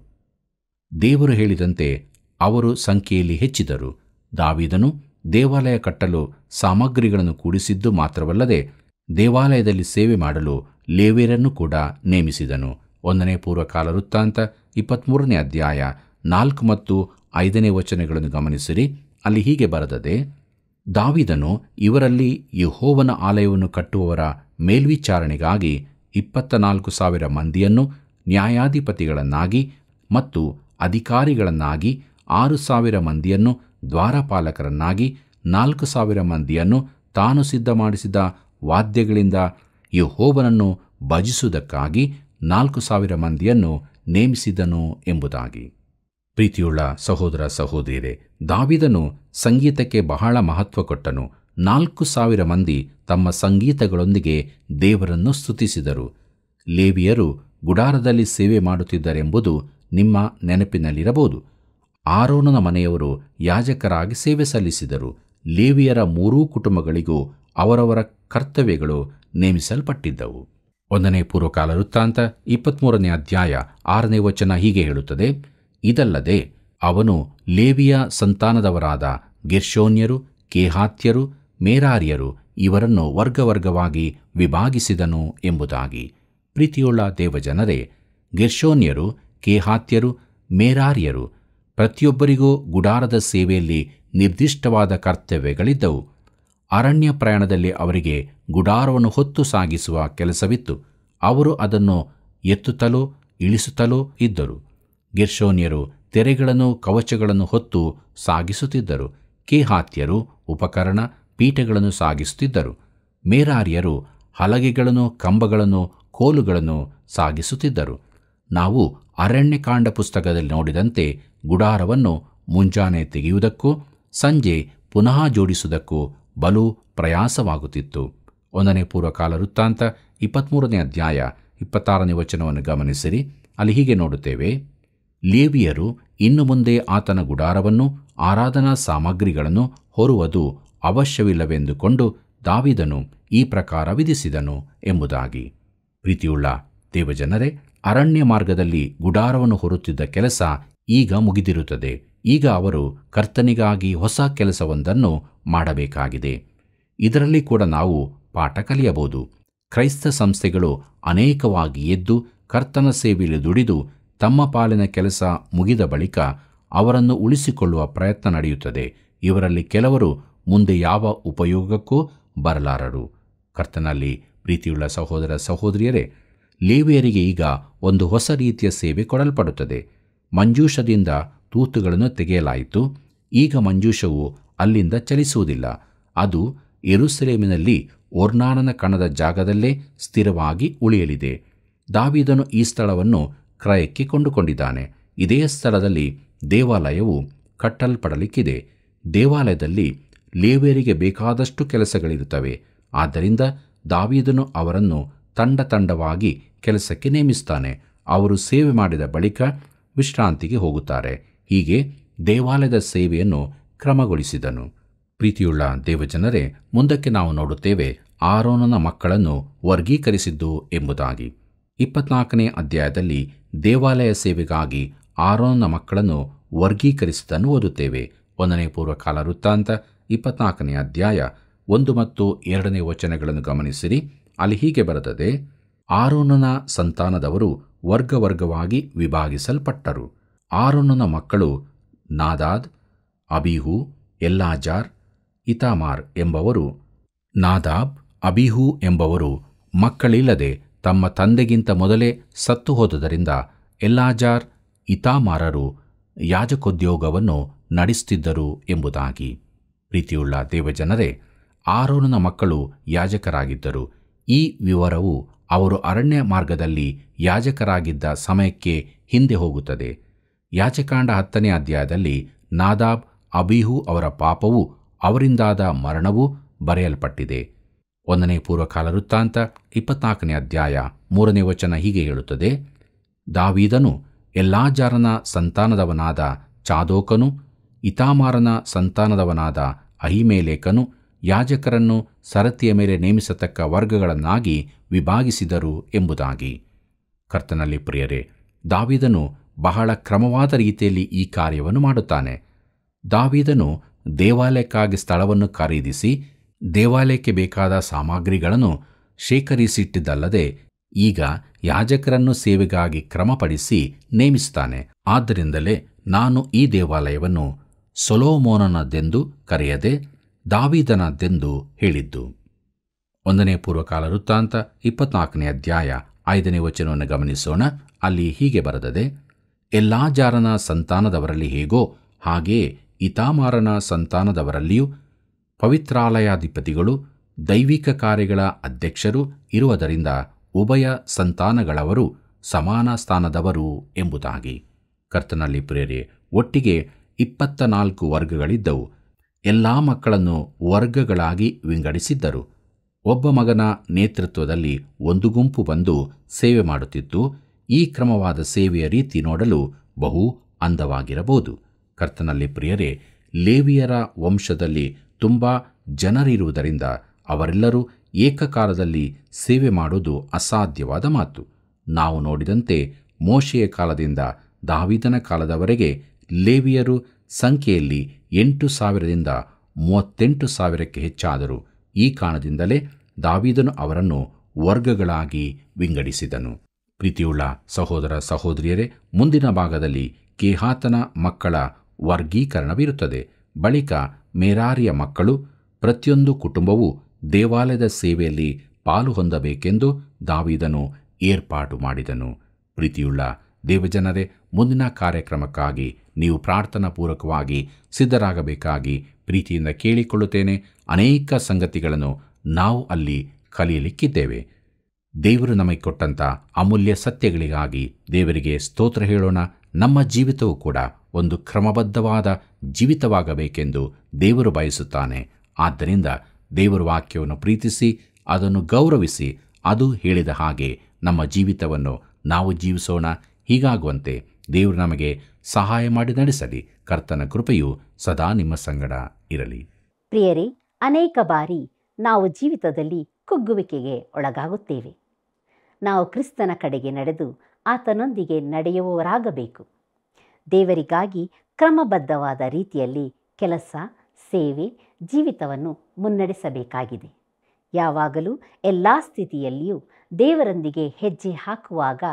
ದೇವರು ಹೇಳಿದಂತೆ ಅವರು ಸಂಖ್ಯೆಯಲ್ಲಿ ಹೆಚ್ಚಿದರು ದಾವಿದನು ದೇವಾಲಯ ಕಟ್ಟಲು ಸಾಮಗ್ರಿಗಳನ್ನು ಕೂಡಿಸಿದ್ದು ಮಾತ್ರವಲ್ಲದೆ ದೇವಾಲಯದಲ್ಲಿ ಸೇವೆ ಮಾಡಲು ಲೇವೇರನ್ನು ಕೂಡ ನೇಮಿಸಿದನು ಒಂದನೇ ಪೂರ್ವಕಾಲ ವೃತ್ತಾಂತ ಇಪ್ಪತ್ತ್ಮೂರನೇ ಅಧ್ಯಾಯ ನಾಲ್ಕು ಮತ್ತು ಐದನೇ ವಚನಗಳನ್ನು ಗಮನಿಸಿರಿ ಅಲ್ಲಿ ಹೀಗೆ ಬರೆದದೆ ದಾವಿದನು ಇವರಲ್ಲಿ ಯಹೋವನ ಆಲಯವನ್ನು ಕಟ್ಟುವವರ ಮೇಲ್ವಿಚಾರಣೆಗಾಗಿ ಇಪ್ಪತ್ತ ನಾಲ್ಕು ಸಾವಿರ ಮಂದಿಯನ್ನು ನ್ಯಾಯಾಧಿಪತಿಗಳನ್ನಾಗಿ ಮತ್ತು ಅಧಿಕಾರಿಗಳನ್ನಾಗಿ ಆರು ಸಾವಿರ ಮಂದಿಯನ್ನು ದ್ವಾರಪಾಲಕರನ್ನಾಗಿ ನಾಲ್ಕು ಸಾವಿರ ಮಂದಿಯನ್ನು ತಾನು ಸಿದ್ಧ ಮಾಡಿಸಿದ ವಾದ್ಯಗಳಿಂದ ಯಹೋಬನನ್ನು ಭಜಿಸುವುದಕ್ಕಾಗಿ ನಾಲ್ಕು ಸಾವಿರ ಮಂದಿಯನ್ನು ನೇಮಿಸಿದನು ಎಂಬುದಾಗಿ ಪ್ರೀತಿಯುಳ್ಳ ಸಹೋದರ ಸಹೋದರಿಯರೇ ದಾವಿದನು ಸಂಗೀತಕ್ಕೆ ಬಹಳ ಮಹತ್ವ ಕೊಟ್ಟನು ನಾಲ್ಕು ಸಾವಿರ ಮಂದಿ ತಮ್ಮ ಸಂಗೀತಗಳೊಂದಿಗೆ ದೇವರನ್ನು ಸ್ತುತಿಸಿದರು ಲೇವಿಯರು ಗುಡಾರದಲ್ಲಿ ಸೇವೆ ಮಾಡುತ್ತಿದ್ದರೆಂಬುದು ನಿಮ್ಮ ನೆನಪಿನಲ್ಲಿರಬಹುದು ಆರೋನನ ಮನೆಯವರು ಯಾಜಕರಾಗಿ ಸೇವೆ ಸಲ್ಲಿಸಿದರು ಲೇವಿಯರ ಮೂರೂ ಕುಟುಂಬಗಳಿಗೂ ಅವರವರ ಕರ್ತವ್ಯಗಳು ನೇಮಿಸಲ್ಪಟ್ಟಿದ್ದವು ಒಂದನೇ ಪೂರ್ವಕಾಲ ವೃತ್ತಾಂತ ಇಪ್ಪತ್ತ್ಮೂರನೇ ಅಧ್ಯಾಯ ಆರನೇ ವಚನ ಹೀಗೆ ಹೇಳುತ್ತದೆ ಇದಲ್ಲದೆ ಅವನು ಲೇವಿಯ ಸಂತಾನದವರಾದ ಗಿರ್ಶೋನ್ಯರು ಕೇಹಾತ್ಯರು ಮೇರಾರ್ಯರು ಇವರನ್ನು ವರ್ಗವರ್ಗವಾಗಿ ವಿಭಾಗಿಸಿದನು ಎಂಬುದಾಗಿ ಪ್ರೀತಿಯುಳ್ಳ ದೇವಜನರೇ ಗಿರ್ಶೋನ್ಯರು ಕೇಹಾತ್ಯರು ಮೇರಾರ್ಯರು ಪ್ರತಿಯೊಬ್ಬರಿಗೂ ಗುಡಾರದ ಸೇವೆಯಲ್ಲಿ ನಿರ್ದಿಷ್ಟವಾದ ಕರ್ತವ್ಯಗಳಿದ್ದವು ಅರಣ್ಯ ಪ್ರಯಾಣದಲ್ಲಿ ಅವರಿಗೆ ಗುಡಾರವನ್ನು ಹೊತ್ತು ಸಾಗಿಸುವ ಕೆಲಸವಿತ್ತು ಅವರು ಅದನ್ನು ಎತ್ತುತ್ತಲೋ ಇಳಿಸುತ್ತಲೋ ಇದ್ದರು ಗಿರ್ಶೋನ್ಯರು ತೆರೆಗಳನ್ನು ಕವಚಗಳನ್ನು ಹೊತ್ತು ಸಾಗಿಸುತ್ತಿದ್ದರು ಕೇಹಾತ್ಯರು ಉಪಕರಣ ಪೀಠಗಳನ್ನು ಸಾಗಿಸುತ್ತಿದ್ದರು ಮೇರಾರಿಯರು ಹಲಗೆಗಳನ್ನು ಕಂಬಗಳನ್ನು ಕೋಲುಗಳನ್ನು ಸಾಗಿಸುತ್ತಿದ್ದರು ನಾವು ಅರಣ್ಯಕಾಂಡ ಪುಸ್ತಕದಲ್ಲಿ ನೋಡಿದಂತೆ ಗುಡಾರವನ್ನು ಮುಂಜಾನೆ ತೆಗೆಯುವುದಕ್ಕೂ ಸಂಜೆ ಪುನಃ ಜೋಡಿಸುವುದಕ್ಕೂ ಬಲು ಪ್ರಯಾಸವಾಗುತ್ತಿತ್ತು ಒಂದನೇ ಪೂರ್ವಕಾಲ ವೃತ್ತಾಂತ ಇಪ್ಪತ್ತ್ಮೂರನೇ ಅಧ್ಯಾಯ ಇಪ್ಪತ್ತಾರನೇ ವಚನವನ್ನು ಗಮನಿಸಿರಿ ಅಲ್ಲಿ ಹೀಗೆ ನೋಡುತ್ತೇವೆ ಲೇವಿಯರು ಇನ್ನು ಮುಂದೆ ಆತನ ಗುಡಾರವನ್ನು ಆರಾಧನಾ ಸಾಮಗ್ರಿಗಳನ್ನು ಹೊರುವುದು ಅವಶ್ಯವಿಲ್ಲವೆಂದುಕೊಂಡು ದಾವಿದನು ಈ ಪ್ರಕಾರ ವಿಧಿಸಿದನು ಎಂಬುದಾಗಿ ಪ್ರೀತಿಯುಳ್ಳ ದೇವಜನರೇ ಅರಣ್ಯ ಮಾರ್ಗದಲ್ಲಿ ಗುಡಾರವನ್ನು ಹೊರುತ್ತಿದ್ದ ಕೆಲಸ ಈಗ ಮುಗಿದಿರುತ್ತದೆ ಈಗ ಅವರು ಕರ್ತನಿಗಾಗಿ ಹೊಸ ಕೆಲಸವೊಂದನ್ನು ಮಾಡಬೇಕಾಗಿದೆ ಇದರಲ್ಲಿ ಕೂಡ ನಾವು ಪಾಠ ಕಲಿಯಬಹುದು ಕ್ರೈಸ್ತ ಸಂಸ್ಥೆಗಳು ಅನೇಕವಾಗಿ ಎದ್ದು ಕರ್ತನ ಸೇವೆಯಲ್ಲಿ ದುಡಿದು ತಮ್ಮ ಪಾಲಿನ ಕೆಲಸ ಮುಗಿದ ಬಳಿಕ ಅವರನ್ನು ಉಳಿಸಿಕೊಳ್ಳುವ ಪ್ರಯತ್ನ ನಡೆಯುತ್ತದೆ ಇವರಲ್ಲಿ ಕೆಲವರು ಮುಂದೆ ಯಾವ ಉಪಯೋಗಕ್ಕೂ ಬರಲಾರರು ಕರ್ತನಲ್ಲಿ ಪ್ರೀತಿಯುಳ್ಳ ಸಹೋದರ ಸಹೋದರಿಯರೇ ಲೇವಿಯರಿಗೆ ಈಗ ಒಂದು ಹೊಸ ರೀತಿಯ ಸೇವೆ ಕೊಡಲ್ಪಡುತ್ತದೆ ಮಂಜೂಷದಿಂದ ತೂತುಗಳನ್ನು ತೆಗೆಯಲಾಯಿತು ಈಗ ಮಂಜೂಷವು ಅಲ್ಲಿಂದ ಚಲಿಸುವುದಿಲ್ಲ ಅದು ಎರುಸಲೇಮಿನಲ್ಲಿ ಒರ್ನಾನನ ಕಣದ ಜಾಗದಲ್ಲೇ ಸ್ಥಿರವಾಗಿ ಉಳಿಯಲಿದೆ ದಾವಿದನು ಈ ಸ್ಥಳವನ್ನು ಕ್ರಯಕ್ಕೆ ಕೊಂಡುಕೊಂಡಿದ್ದಾನೆ ಇದೇ ಸ್ಥಳದಲ್ಲಿ ದೇವಾಲಯವು ಕಟ್ಟಲ್ಪಡಲಿಕ್ಕಿದೆ ದೇವಾಲಯದಲ್ಲಿ ಲೇವೇರಿಗೆ ಬೇಕಾದಷ್ಟು ಕೆಲಸಗಳಿರುತ್ತವೆ ಆದ್ದರಿಂದ ದಾವಿದನು ಅವರನ್ನು ತಂಡ ತಂಡವಾಗಿ ಕೆಲಸಕ್ಕೆ ನೇಮಿಸ್ತಾನೆ ಅವರು ಸೇವೆ ಮಾಡಿದ ಬಳಿಕ ವಿಶ್ರಾಂತಿಗೆ ಹೋಗುತ್ತಾರೆ ಹೀಗೆ ದೇವಾಲಯದ ಸೇವೆಯನ್ನು ಕ್ರಮಗೊಳಿಸಿದನು ಪ್ರೀತಿಯುಳ್ಳ ದೇವಜನರೇ ಮುಂದಕ್ಕೆ ನಾವು ನೋಡುತ್ತೇವೆ ಆರೋನನ ಮಕ್ಕಳನ್ನು ವರ್ಗೀಕರಿಸಿದ್ದು ಎಂಬುದಾಗಿ ಇಪ್ಪತ್ನಾಲ್ಕನೇ ಅಧ್ಯಾಯದಲ್ಲಿ ದೇವಾಲಯ ಸೇವೆಗಾಗಿ ಆರೋನನ ಮಕ್ಕಳನ್ನು ವರ್ಗೀಕರಿಸಿದ್ದನ್ನು ಓದುತ್ತೇವೆ ಒಂದನೇ ಪೂರ್ವಕಾಲ ವೃತ್ತಾಂತ ಇಪ್ಪತ್ನಾಲ್ಕನೇ ಅಧ್ಯಾಯ ಒಂದು ಮತ್ತು ಎರಡನೇ ವಚನಗಳನ್ನು ಗಮನಿಸಿರಿ ಅಲ್ಲಿ ಹೀಗೆ ಬರೆದದೆ ಆರೋನನ ಸಂತಾನದವರು ವರ್ಗವರ್ಗವಾಗಿ ವಿಭಾಗಿಸಲ್ಪಟ್ಟರು ಆರೋನನ ಮಕ್ಕಳು ನಾದಾದ್ ಅಬಿಹು ಎಲ್ಲಾಜಾರ್ ಇತಾಮಾರ್ ಎಂಬವರು ನಾದಾಬ್ ಅಬಿಹು ಎಂಬವರು ಮಕ್ಕಳಿಲ್ಲದೆ ತಮ್ಮ ತಂದೆಗಿಂತ ಮೊದಲೇ ಸತ್ತು ಎಲ್ಲಾಜಾರ್ ಇತಾಮಾರರು ಯಾಜಕೋದ್ಯೋಗವನ್ನು ನಡೆಸುತ್ತಿದ್ದರು ಎಂಬುದಾಗಿ ಪ್ರೀತಿಯುಳ್ಳ ದೇವಜನರೇ ಆರೋನನ ಮಕ್ಕಳು ಯಾಜಕರಾಗಿದ್ದರು ಈ ವಿವರವು ಅವರು ಅರಣ್ಯ ಮಾರ್ಗದಲ್ಲಿ ಯಾಜಕರಾಗಿದ್ದ ಸಮಯಕ್ಕೆ ಹಿಂದೆ ಹೋಗುತ್ತದೆ ಯಾಚಕಾಂಡ ಹತ್ತನೇ ಅಧ್ಯಾಯದಲ್ಲಿ ನಾದಾಬ್ ಅಬಿಹು ಅವರ ಪಾಪವು ಅವರಿಂದಾದ ಮರಣವು ಬರೆಯಲ್ಪಟ್ಟಿದೆ ಒಂದನೇ ಪೂರ್ವಕಾಲ ವೃತ್ತಾಂತ ಇಪ್ಪತ್ನಾಲ್ಕನೇ ಅಧ್ಯಾಯ ಮೂರನೇ ವಚನ ಹೀಗೆ ಹೇಳುತ್ತದೆ ದಾವೀದನು ಎಲ್ಲಾಜಾರನ ಸಂತಾನದವನಾದ ಚಾದೋಕನು ಇತಾಮಾರನ ಸಂತಾನದವನಾದ ಅಹಿಮೇಲೇಕನು ಯಾಜಕರನ್ನು ಸರತಿಯ ಮೇಲೆ ನೇಮಿಸತಕ್ಕ ವರ್ಗಗಳನ್ನಾಗಿ ವಿಭಾಗಿಸಿದರು ಎಂಬುದಾಗಿ ಕರ್ತನಲ್ಲಿ ಪ್ರಿಯರೇ ದಾವಿದನು ಬಹಳ ಕ್ರಮವಾದ ರೀತಿಯಲ್ಲಿ ಈ ಕಾರ್ಯವನ್ನು ಮಾಡುತ್ತಾನೆ ದಾವಿದನು ದೇವಾಲಯಕ್ಕಾಗಿ ಸ್ಥಳವನ್ನು ಖರೀದಿಸಿ ದೇವಾಲಯಕ್ಕೆ ಬೇಕಾದ ಸಾಮಗ್ರಿಗಳನ್ನು ಶೇಖರಿಸಿಟ್ಟಿದ್ದಲ್ಲದೆ ಈಗ ಯಾಜಕರನ್ನು ಸೇವೆಗಾಗಿ ಕ್ರಮಪಡಿಸಿ ನೇಮಿಸುತ್ತಾನೆ ಆದ್ದರಿಂದಲೇ ನಾನು ಈ ದೇವಾಲಯವನ್ನು ಸೊಲೋಮೋನನದೆಂದು ಕರೆಯದೆ ದಾವಿದನದ್ದೆಂದು ಹೇಳಿದ್ದು ಒಂದನೇ ಪೂರ್ವಕಾಲ ವೃತ್ತಾಂತ ಇಪ್ಪತ್ನಾಲ್ಕನೇ ಅಧ್ಯಾಯ ಐದನೇ ವಚನವನ್ನು ಗಮನಿಸೋಣ ಅಲ್ಲಿ ಹೀಗೆ ಬರೆದದೆ ಎಲ್ಲಾಜಾರನ ಸಂತಾನದವರಲ್ಲಿ ಹೇಗೋ ಹಾಗೆಯೇ ಇತಾಮಾರನ ಸಂತಾನದವರಲ್ಲಿಯೂ ಪವಿತ್ರಾಲಯಾಧಿಪತಿಗಳು ದೈವಿಕ ಕಾರ್ಯಗಳ ಅಧ್ಯಕ್ಷರು ಇರುವುದರಿಂದ ಉಭಯ ಸಂತಾನಗಳವರು ಸಮಾನ ಸ್ಥಾನದವರು ಎಂಬುದಾಗಿ ಕರ್ತನಲ್ಲಿ ಪ್ರೇರೆ ಒಟ್ಟಿಗೆ ಇಪ್ಪತ್ತ ನಾಲ್ಕು ವರ್ಗಗಳಿದ್ದವು ಎಲ್ಲ ಮಕ್ಕಳನ್ನು ವರ್ಗಗಳಾಗಿ ವಿಂಗಡಿಸಿದ್ದರು ಒಬ್ಬ ಮಗನ ನೇತೃತ್ವದಲ್ಲಿ ಒಂದು ಗುಂಪು ಬಂದು ಸೇವೆ ಮಾಡುತ್ತಿತ್ತು ಈ ಕ್ರಮವಾದ ಸೇವೆಯ ರೀತಿ ನೋಡಲು ಬಹು ಅಂದವಾಗಿರಬಹುದು ಕರ್ತನಲ್ಲಿ ಪ್ರಿಯರೇ ಲೇವಿಯರ ವಂಶದಲ್ಲಿ ತುಂಬ ಜನರಿರುವುದರಿಂದ ಅವರೆಲ್ಲರೂ ಏಕಕಾಲದಲ್ಲಿ ಸೇವೆ ಮಾಡುವುದು ಅಸಾಧ್ಯವಾದ ಮಾತು ನಾವು ನೋಡಿದಂತೆ ಮೋಶೆಯ ಕಾಲದಿಂದ ದಾವಿದನ ಕಾಲದವರೆಗೆ ಲೇವಿಯರು ಸಂಖ್ಯೆಯಲ್ಲಿ ಎಂಟು ಸಾವಿರದಿಂದ ಮೂವತ್ತೆಂಟು ಸಾವಿರಕ್ಕೆ ಹೆಚ್ಚಾದರು ಈ ಕಾರಣದಿಂದಲೇ ದಾವಿದನು ಅವರನ್ನು ವರ್ಗಗಳಾಗಿ ವಿಂಗಡಿಸಿದನು ಪ್ರೀತಿಯುಳ್ಳ ಸಹೋದರ ಸಹೋದರಿಯರೇ ಮುಂದಿನ ಭಾಗದಲ್ಲಿ ಕೇಹಾತನ ಮಕ್ಕಳ ವರ್ಗೀಕರಣವಿರುತ್ತದೆ ಬಳಿಕ ಮೇರಾರಿಯ ಮಕ್ಕಳು ಪ್ರತಿಯೊಂದು ಕುಟುಂಬವು ದೇವಾಲಯದ ಸೇವೆಯಲ್ಲಿ ಪಾಲು ಹೊಂದಬೇಕೆಂದು ದಾವಿದನು ಏರ್ಪಾಟು ಮಾಡಿದನು ಪ್ರೀತಿಯುಳ್ಳ ದೇವಜನರೇ ಮುಂದಿನ ಕಾರ್ಯಕ್ರಮಕ್ಕಾಗಿ ನೀವು ಪ್ರಾರ್ಥನಾ ಪೂರ್ವಕವಾಗಿ ಸಿದ್ಧರಾಗಬೇಕಾಗಿ ಪ್ರೀತಿಯಿಂದ ಕೇಳಿಕೊಳ್ಳುತ್ತೇನೆ ಅನೇಕ ಸಂಗತಿಗಳನ್ನು ನಾವು ಅಲ್ಲಿ ಕಲಿಯಲಿಕ್ಕಿದ್ದೇವೆ ದೇವರು ನಮಗೆ ಕೊಟ್ಟಂಥ ಅಮೂಲ್ಯ ಸತ್ಯಗಳಿಗಾಗಿ ದೇವರಿಗೆ ಸ್ತೋತ್ರ ಹೇಳೋಣ ನಮ್ಮ ಜೀವಿತವೂ ಕೂಡ ಒಂದು ಕ್ರಮಬದ್ಧವಾದ ಜೀವಿತವಾಗಬೇಕೆಂದು ದೇವರು ಬಯಸುತ್ತಾನೆ ಆದ್ದರಿಂದ ದೇವರ ವಾಕ್ಯವನ್ನು ಪ್ರೀತಿಸಿ ಅದನ್ನು ಗೌರವಿಸಿ ಅದು ಹೇಳಿದ ಹಾಗೆ ನಮ್ಮ ಜೀವಿತವನ್ನು ನಾವು ಜೀವಿಸೋಣ ಹೀಗಾಗುವಂತೆ ದೇವರು ನಮಗೆ ಸಹಾಯ ಮಾಡಿ ನಡೆಸಲಿ ಕರ್ತನ ಕೃಪೆಯು ಸದಾ ನಿಮ್ಮ ಸಂಗಡ ಇರಲಿ ಪ್ರಿಯರೇ ಅನೇಕ ಬಾರಿ ನಾವು ಜೀವಿತದಲ್ಲಿ ಕುಗ್ಗುವಿಕೆಗೆ ಒಳಗಾಗುತ್ತೇವೆ ನಾವು ಕ್ರಿಸ್ತನ ಕಡೆಗೆ ನಡೆದು ಆತನೊಂದಿಗೆ ನಡೆಯುವವರಾಗಬೇಕು ದೇವರಿಗಾಗಿ ಕ್ರಮಬದ್ಧವಾದ ರೀತಿಯಲ್ಲಿ ಕೆಲಸ ಸೇವೆ ಜೀವಿತವನ್ನು ಮುನ್ನಡೆಸಬೇಕಾಗಿದೆ ಯಾವಾಗಲೂ ಎಲ್ಲ ಸ್ಥಿತಿಯಲ್ಲಿಯೂ ದೇವರೊಂದಿಗೆ ಹೆಜ್ಜೆ ಹಾಕುವಾಗ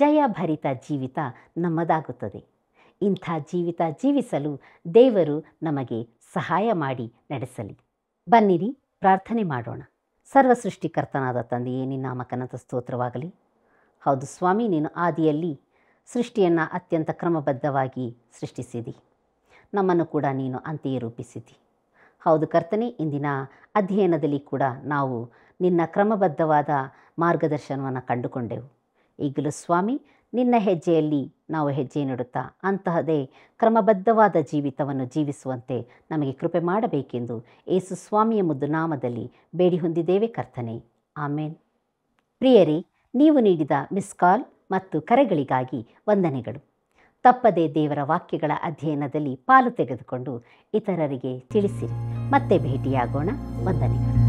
ಜಯಭರಿತ ಜೀವಿತ ನಮ್ಮದಾಗುತ್ತದೆ ಇಂಥ ಜೀವಿತ ಜೀವಿಸಲು ದೇವರು ನಮಗೆ ಸಹಾಯ ಮಾಡಿ ನಡೆಸಲಿ ಬನ್ನಿರಿ ಪ್ರಾರ್ಥನೆ ಮಾಡೋಣ ಸರ್ವ ಸೃಷ್ಟಿಕರ್ತನಾದ ತಂದೆಯೇ ನಿನ್ನ ಮಕನದ ಸ್ತೋತ್ರವಾಗಲಿ ಹೌದು ಸ್ವಾಮಿ ನೀನು ಆದಿಯಲ್ಲಿ ಸೃಷ್ಟಿಯನ್ನು ಅತ್ಯಂತ ಕ್ರಮಬದ್ಧವಾಗಿ ಸೃಷ್ಟಿಸಿದಿ ನಮ್ಮನ್ನು ಕೂಡ ನೀನು ಅಂತೆಯೇ ರೂಪಿಸಿದ್ದಿ ಹೌದು ಕರ್ತನೆ ಇಂದಿನ ಅಧ್ಯಯನದಲ್ಲಿ ಕೂಡ ನಾವು ನಿನ್ನ ಕ್ರಮಬದ್ಧವಾದ ಮಾರ್ಗದರ್ಶನವನ್ನು ಕಂಡುಕೊಂಡೆವು ಈಗಲೂ ಸ್ವಾಮಿ ನಿನ್ನ ಹೆಜ್ಜೆಯಲ್ಲಿ ನಾವು ಹೆಜ್ಜೆ ನೀಡುತ್ತಾ ಅಂತಹದೇ ಕ್ರಮಬದ್ಧವಾದ ಜೀವಿತವನ್ನು ಜೀವಿಸುವಂತೆ ನಮಗೆ ಕೃಪೆ ಮಾಡಬೇಕೆಂದು ಏಸು ಸ್ವಾಮಿಯ ಮುದ್ದು ನಾಮದಲ್ಲಿ ಬೇಡಿ ಹೊಂದಿದ್ದೇವೆ ಕರ್ತನೆ ಆಮೇನ್ ಪ್ರಿಯರೇ ನೀವು ನೀಡಿದ ಮಿಸ್ ಕಾಲ್ ಮತ್ತು ಕರೆಗಳಿಗಾಗಿ ವಂದನೆಗಳು ತಪ್ಪದೇ ದೇವರ ವಾಕ್ಯಗಳ ಅಧ್ಯಯನದಲ್ಲಿ ಪಾಲು ತೆಗೆದುಕೊಂಡು ಇತರರಿಗೆ ತಿಳಿಸಿರಿ ಮತ್ತೆ ಭೇಟಿಯಾಗೋಣ ವಂದನೆಗಳು